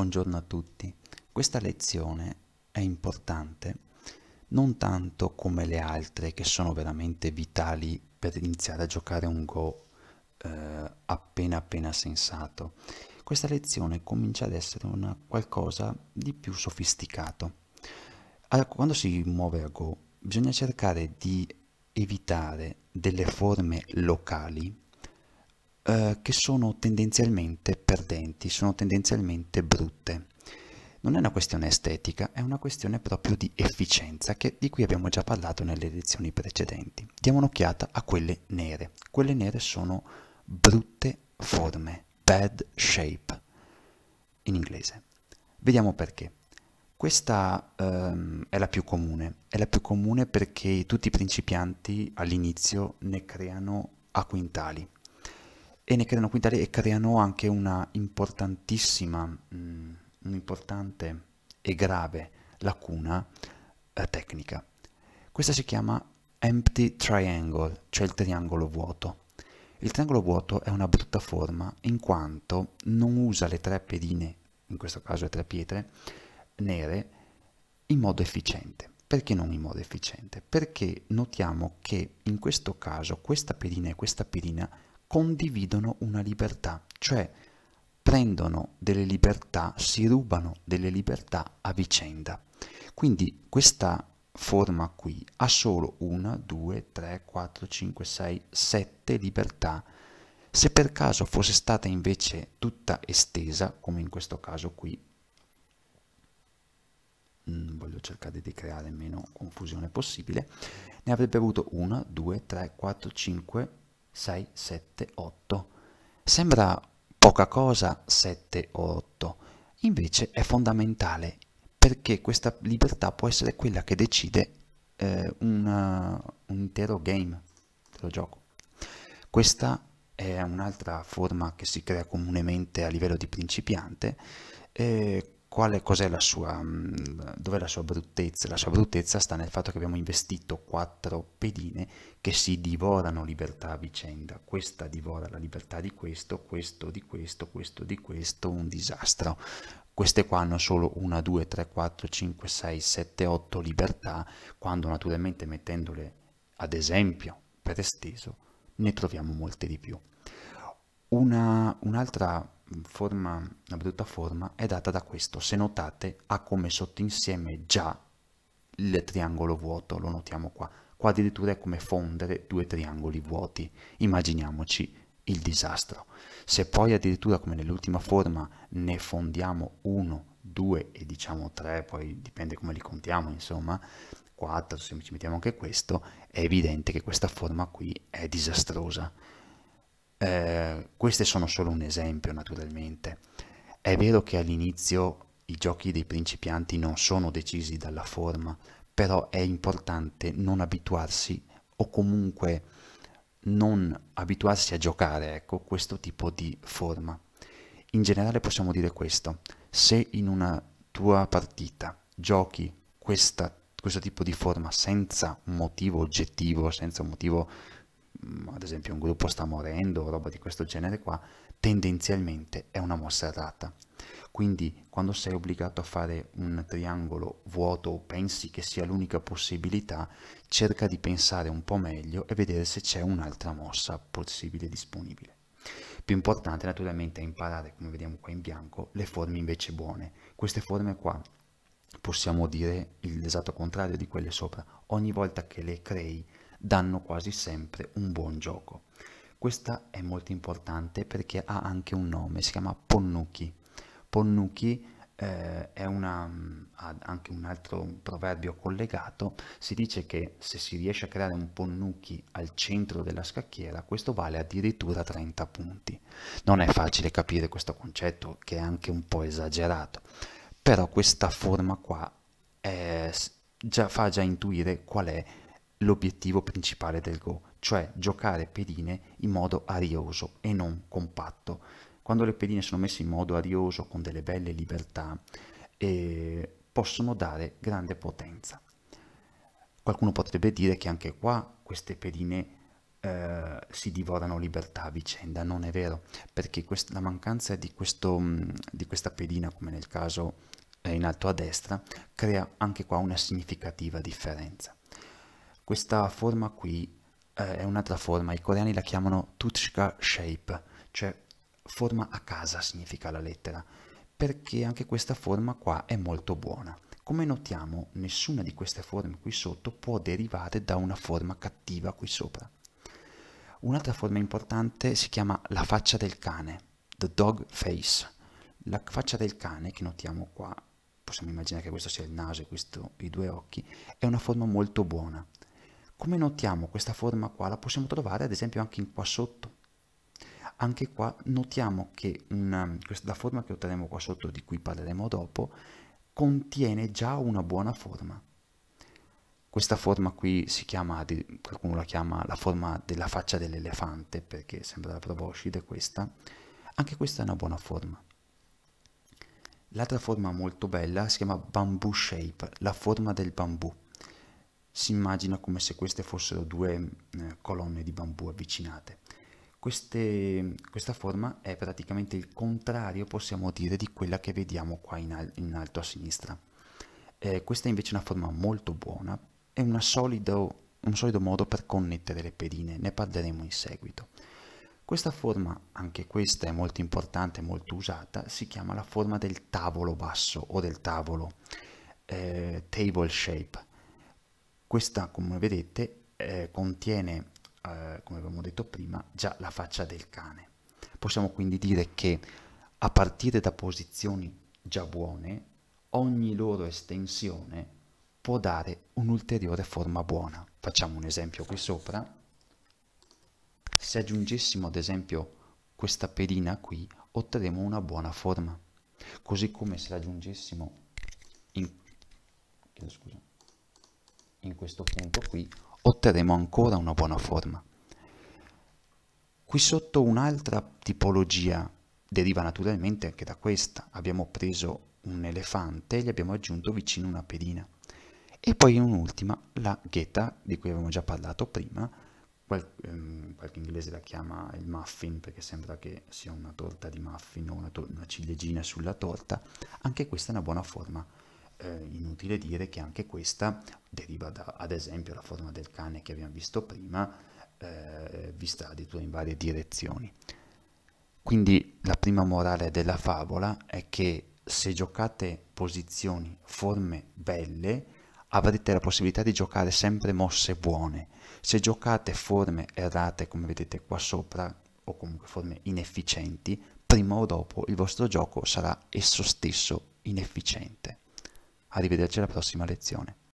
Buongiorno a tutti. Questa lezione è importante non tanto come le altre che sono veramente vitali per iniziare a giocare un Go eh, appena appena sensato. Questa lezione comincia ad essere una qualcosa di più sofisticato. Allora, quando si muove a Go bisogna cercare di evitare delle forme locali eh, che sono tendenzialmente perdenti, sono tendenzialmente brutte. Non è una questione estetica, è una questione proprio di efficienza, che, di cui abbiamo già parlato nelle lezioni precedenti. Diamo un'occhiata a quelle nere. Quelle nere sono brutte forme, bad shape, in inglese. Vediamo perché. Questa ehm, è la più comune, è la più comune perché tutti i principianti all'inizio ne creano a quintali, e ne creano quintali e creano anche una importantissima, mh, mm, un'importante e grave lacuna eh, tecnica. Questa si chiama empty triangle, cioè il triangolo vuoto. Il triangolo vuoto è una brutta forma in quanto non usa le tre pedine, in questo caso le tre pietre, nere, in modo efficiente. Perché non in modo efficiente? Perché notiamo che in questo caso questa pedina e questa pedina condividono una libertà, cioè prendono delle libertà, si rubano delle libertà a vicenda. Quindi questa forma qui ha solo una, due, tre, quattro, cinque, sei, sette libertà. Se per caso fosse stata invece tutta estesa, come in questo caso qui, mm, voglio cercare di creare meno confusione possibile, ne avrebbe avuto una, due, tre, quattro, cinque, 6, 7, 8. Sembra poca cosa 7 o 8, invece è fondamentale perché questa libertà può essere quella che decide eh, una, uh, un intero game dello gioco. Questa è un'altra forma che si crea comunemente a livello di principiante, eh, quale cos'è la sua mm, dov'è la sua bruttezza? La sua bruttezza sta nel fatto che abbiamo investito quattro pedine che si divorano libertà a vicenda. Questa divora la libertà di questo, questo di questo, questo di questo, un disastro. Queste qua hanno solo 1, 2, 3, 4, 5, 6, 7, 8 libertà, quando naturalmente mettendole ad esempio per esteso ne troviamo molte di più. Una, un'altra forma, la brutta forma è data da questo. Se notate ha come sottinsieme già il triangolo vuoto, lo notiamo qua. Qua addirittura è come fondere due triangoli vuoti. Immaginiamoci il disastro. Se poi addirittura come nell'ultima forma ne fondiamo uno, due e diciamo tre, poi dipende come li contiamo, insomma, quattro, se ci mettiamo anche questo, è evidente che questa forma qui è disastrosa. Eh, queste sono solo un esempio naturalmente. È vero che all'inizio i giochi dei principianti non sono decisi dalla forma, però è importante non abituarsi o comunque non abituarsi a giocare ecco, questo tipo di forma. In generale possiamo dire questo, se in una tua partita giochi questa, questo tipo di forma senza un motivo oggettivo, senza un motivo Mm, ad esempio un gruppo sta morendo o roba di questo genere qua, tendenzialmente è una mossa errata. Quindi quando sei obbligato a fare un triangolo vuoto o pensi che sia l'unica possibilità, cerca di pensare un po' meglio e vedere se c'è un'altra mossa possibile disponibile. Più importante naturalmente è imparare, come vediamo qua in bianco, le forme invece buone. Queste forme qua possiamo dire l'esatto contrario di quelle sopra. Ogni volta che le crei danno quasi sempre un buon gioco. Questa è molto importante perché ha anche un nome, si chiama Ponnuki. Ponnuki eh, è una, mm, ha anche un altro proverbio collegato, si dice che se si riesce a creare un Ponnuki al centro della scacchiera, questo vale addirittura 30 punti. Non è facile capire questo concetto che è anche un po' esagerato, però questa forma qua è, già, fa già intuire qual è l'obiettivo principale del Go, cioè giocare pedine in modo arioso e non compatto. Quando le pedine sono messe in modo arioso, con delle belle libertà, eh, possono dare grande potenza. Qualcuno potrebbe dire che anche qua queste pedine Uh, si divorano libertà a vicenda, non è vero, perché quest- la mancanza di, questo, mm, di, questa pedina, come nel caso eh, in alto a destra, crea anche qua una significativa differenza. Questa forma qui eh, è un'altra forma, i coreani la chiamano Tutschka Shape, cioè forma a casa significa la lettera, perché anche questa forma qua è molto buona. Come notiamo, nessuna di queste forme qui sotto può derivare da una forma cattiva qui sopra. Un'altra forma importante si chiama la faccia del cane, the dog face. La faccia del cane, che notiamo qua, possiamo immaginare che questo sia il naso e questo i due occhi, è una forma molto buona. Come notiamo questa forma qua? La possiamo trovare ad esempio anche in qua sotto. Anche qua notiamo che una, um, questa, la forma che otterremo qua sotto, di cui parleremo dopo, contiene già una buona forma. Questa forma qui si chiama, qualcuno la chiama la forma della faccia dell'elefante, perché sembra la proboscide questa. Anche questa è una buona forma. L'altra forma molto bella si chiama bamboo shape, la forma del bambù si immagina come se queste fossero due eh, colonne di bambù avvicinate. Queste, questa forma è praticamente il contrario, possiamo dire, di quella che vediamo qua in, al in alto a sinistra. Eh, questa è invece una forma molto buona, è solido, un solido modo per connettere le pedine, ne parleremo in seguito. Questa forma, anche questa è molto importante, molto usata, si chiama la forma del tavolo basso o del tavolo, eh, table shape questa, come vedete, eh, contiene, eh, come abbiamo detto prima, già la faccia del cane. Possiamo quindi dire che a partire da posizioni già buone, ogni loro estensione può dare un'ulteriore forma buona. Facciamo un esempio qui sopra. Se aggiungessimo ad esempio questa pedina qui, otterremo una buona forma. Così come se la aggiungessimo in... Chiedo scusa in questo punto qui otterremo ancora una buona forma. Qui sotto un'altra tipologia deriva naturalmente anche da questa. Abbiamo preso un elefante e gli abbiamo aggiunto vicino una pedina. E poi un'ultima, la ghetta, di cui avevamo già parlato prima, Qual ehm, qualche inglese la chiama il muffin perché sembra che sia una torta di muffin o una, una ciliegina sulla torta, anche questa è una buona forma eh, inutile dire che anche questa deriva da, ad esempio, la forma del cane che abbiamo visto prima, eh, vista addirittura in varie direzioni. Quindi la prima morale della favola è che se giocate posizioni, forme belle, avrete la possibilità di giocare sempre mosse buone. Se giocate forme errate, come vedete qua sopra, o comunque forme inefficienti, prima o dopo il vostro gioco sarà esso stesso inefficiente. Arrivederci alla prossima lezione.